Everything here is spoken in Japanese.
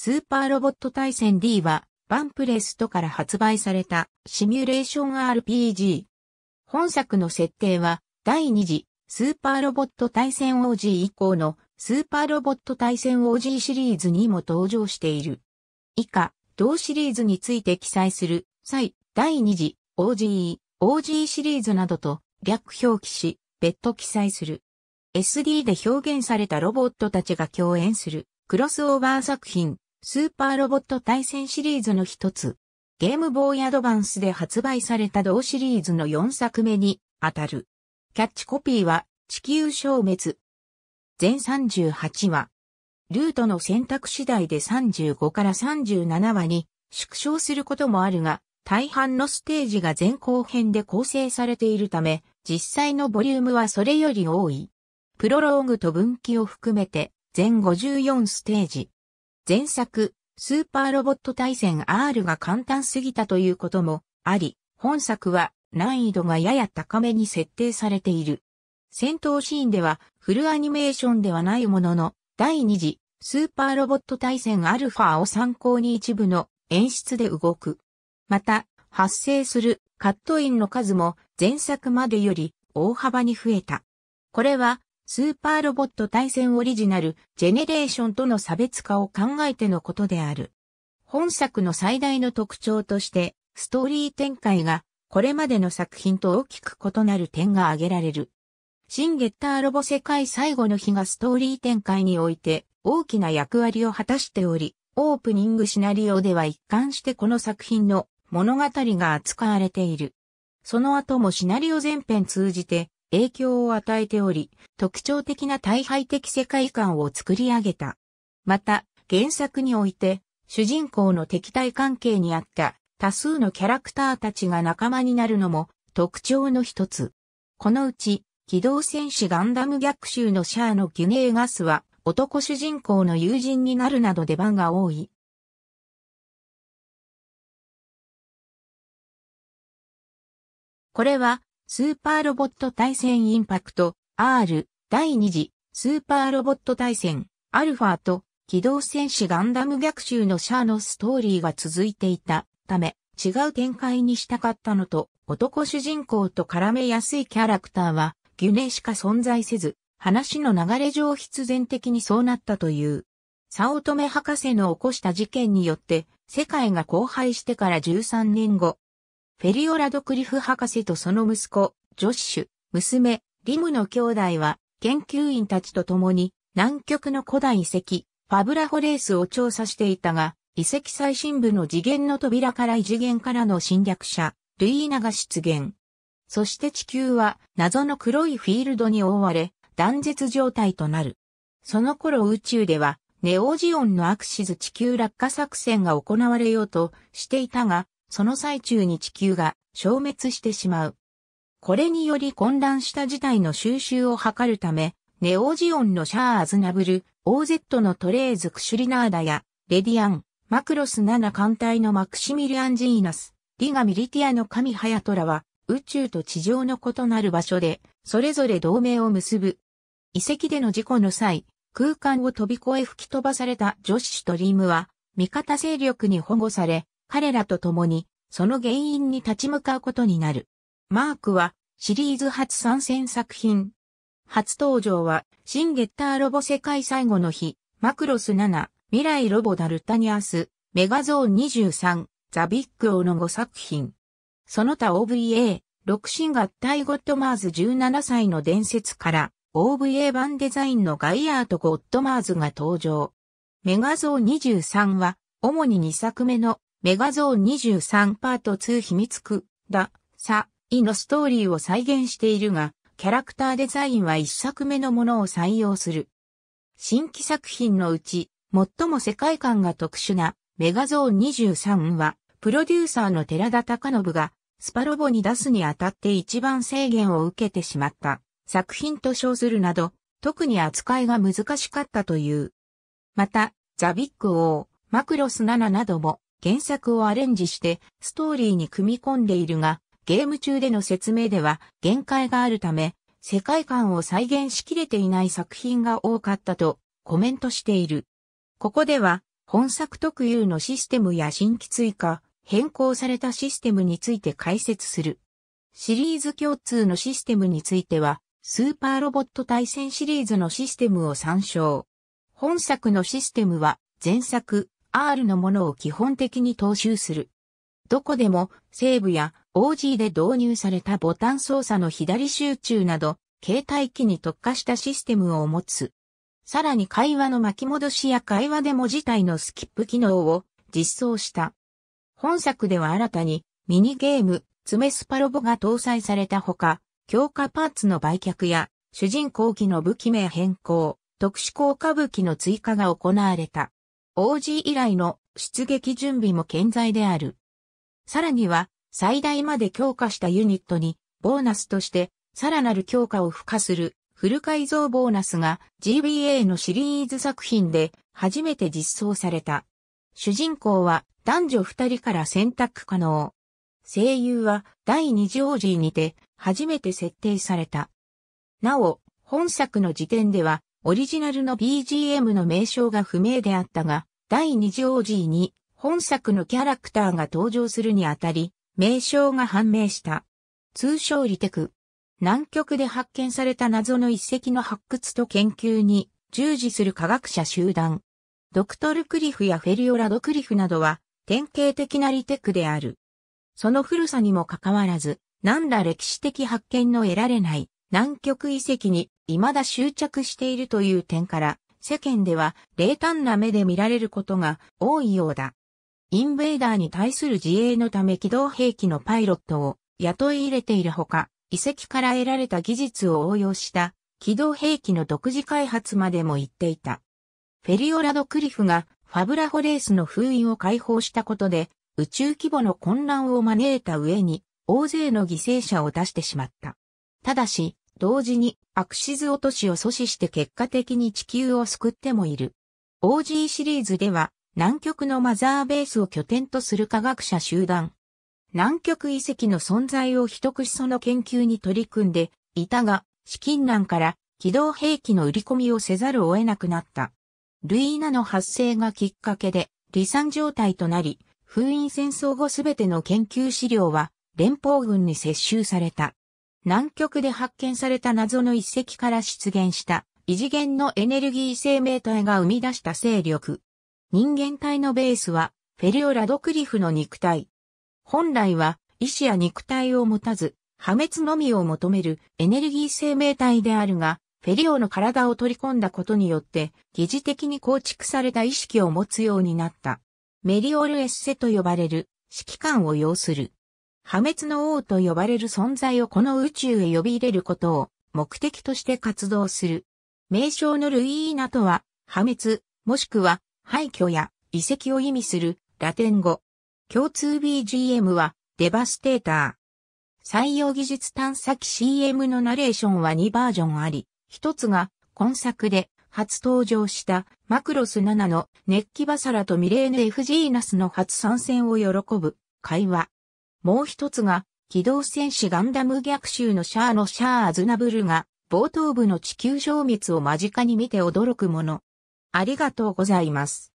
スーパーロボット対戦 D は、バンプレストから発売されたシミュレーション RPG。本作の設定は、第2次スーパーロボット対戦 OG 以降のスーパーロボット対戦 OG シリーズにも登場している。以下、同シリーズについて記載する際、第2次 OG、OG シリーズなどと略表記し、別途記載する。SD で表現されたロボットたちが共演するクロスオーバー作品スーパーロボット対戦シリーズの一つ、ゲームボーイアドバンスで発売された同シリーズの4作目に当たる。キャッチコピーは、地球消滅。全38話。ルートの選択次第で35から37話に縮小することもあるが、大半のステージが前後編で構成されているため、実際のボリュームはそれより多い。プロローグと分岐を含めて、全54ステージ。前作、スーパーロボット対戦 R が簡単すぎたということもあり、本作は難易度がやや高めに設定されている。戦闘シーンではフルアニメーションではないものの、第2次スーパーロボット対戦アルファを参考に一部の演出で動く。また、発生するカットインの数も前作までより大幅に増えた。これはスーパーロボット対戦オリジナル、ジェネレーションとの差別化を考えてのことである。本作の最大の特徴として、ストーリー展開が、これまでの作品と大きく異なる点が挙げられる。新ゲッターロボ世界最後の日がストーリー展開において、大きな役割を果たしており、オープニングシナリオでは一貫してこの作品の物語が扱われている。その後もシナリオ全編通じて、影響を与えており、特徴的な大敗的世界観を作り上げた。また、原作において、主人公の敵対関係にあった多数のキャラクターたちが仲間になるのも特徴の一つ。このうち、機動戦士ガンダム逆襲のシャアのギュネーガスは、男主人公の友人になるなど出番が多い。これはスーパーロボット対戦インパクト R 第2次スーパーロボット対戦アルファと機動戦士ガンダム逆襲のシャアのストーリーが続いていたため違う展開にしたかったのと男主人公と絡めやすいキャラクターはギュネしか存在せず話の流れ上必然的にそうなったという。オトメ博士の起こした事件によって世界が荒廃してから13年後フェリオラドクリフ博士とその息子、ジョッシュ、娘、リムの兄弟は、研究員たちと共に、南極の古代遺跡、ファブラホレースを調査していたが、遺跡最深部の次元の扉から異次元からの侵略者、ルイーナが出現。そして地球は謎の黒いフィールドに覆われ、断絶状態となる。その頃宇宙では、ネオジオンのアクシズ地球落下作戦が行われようとしていたが、その最中に地球が消滅してしまう。これにより混乱した事態の収集を図るため、ネオジオンのシャア・アズナブル、OZ のトレーズ・クシュリナーダや、レディアン、マクロス7艦隊のマクシミリアン・ジーナス、リガ・ミリティアの神ハヤトラは、宇宙と地上の異なる場所で、それぞれ同盟を結ぶ。遺跡での事故の際、空間を飛び越え吹き飛ばされた女子シュトリームは、味方勢力に保護され、彼らと共に、その原因に立ち向かうことになる。マークは、シリーズ初参戦作品。初登場は、シン・ゲッターロボ世界最後の日、マクロス7、未来ロボダルタニアス、メガゾーン23、ザ・ビッグ・オの5作品。その他 OVA、六神合体ゴッドマーズ17歳の伝説から、OVA 版デザインのガイアーとゴッドマーズが登場。メガゾーン23は、主に2作目のメガゾーン23パート2秘密区、だ、さ、いのストーリーを再現しているが、キャラクターデザインは一作目のものを採用する。新規作品のうち、最も世界観が特殊なメガゾーン23は、プロデューサーの寺田隆信が、スパロボに出すにあたって一番制限を受けてしまった作品と称するなど、特に扱いが難しかったという。また、ザビック王、マクロス7なども原作をアレンジしてストーリーに組み込んでいるが、ゲーム中での説明では限界があるため、世界観を再現しきれていない作品が多かったとコメントしている。ここでは本作特有のシステムや新規追加、変更されたシステムについて解説する。シリーズ共通のシステムについては、スーパーロボット対戦シリーズのシステムを参照。本作のシステムは前作、R のものを基本的に踏襲する。どこでも、セーブや OG で導入されたボタン操作の左集中など、携帯機に特化したシステムを持つ。さらに会話の巻き戻しや会話でも自体のスキップ機能を実装した。本作では新たにミニゲーム、爪スパロボが搭載されたほか、強化パーツの売却や主人公機の武器名変更、特殊効果武器の追加が行われた。OG 以来の出撃準備も健在である。さらには、最大まで強化したユニットに、ボーナスとして、さらなる強化を付加する、フル改造ボーナスが GBA のシリーズ作品で初めて実装された。主人公は男女二人から選択可能。声優は第二次 OG にて初めて設定された。なお、本作の時点ではオリジナルの BGM の名称が不明であったが、第二次王子に本作のキャラクターが登場するにあたり、名称が判明した。通称リテク。南極で発見された謎の遺跡の発掘と研究に従事する科学者集団。ドクトルクリフやフェリオラドクリフなどは典型的なリテクである。その古さにもかかわらず、何ら歴史的発見の得られない南極遺跡に未だ執着しているという点から、世間では冷淡な目で見られることが多いようだ。インベーダーに対する自衛のため機動兵器のパイロットを雇い入れているほか、遺跡から得られた技術を応用した機動兵器の独自開発までも言っていた。フェリオラドクリフがファブラホレースの封印を解放したことで宇宙規模の混乱を招いた上に大勢の犠牲者を出してしまった。ただし、同時にアクシズ落としを阻止して結果的に地球を救ってもいる。OG シリーズでは南極のマザーベースを拠点とする科学者集団。南極遺跡の存在を一口その研究に取り組んでいたが、資金難から機動兵器の売り込みをせざるを得なくなった。ルイーナの発生がきっかけで離散状態となり、封印戦争後すべての研究資料は連邦軍に接収された。南極で発見された謎の一石から出現した異次元のエネルギー生命体が生み出した勢力。人間体のベースはフェリオ・ラドクリフの肉体。本来は意志や肉体を持たず破滅のみを求めるエネルギー生命体であるが、フェリオの体を取り込んだことによって疑似的に構築された意識を持つようになった。メリオルエッセと呼ばれる指揮官を要する。破滅の王と呼ばれる存在をこの宇宙へ呼び入れることを目的として活動する。名称のルイーナとは、破滅、もしくは廃墟や遺跡を意味するラテン語。共通 BGM はデバステーター。採用技術探査機 CM のナレーションは2バージョンあり、一つが今作で初登場したマクロス7の熱気バサラとミレーヌ FG ナスの初参戦を喜ぶ会話。もう一つが、機動戦士ガンダム逆襲のシャアのシャア・アズナブルが、冒頭部の地球消滅を間近に見て驚くもの。ありがとうございます。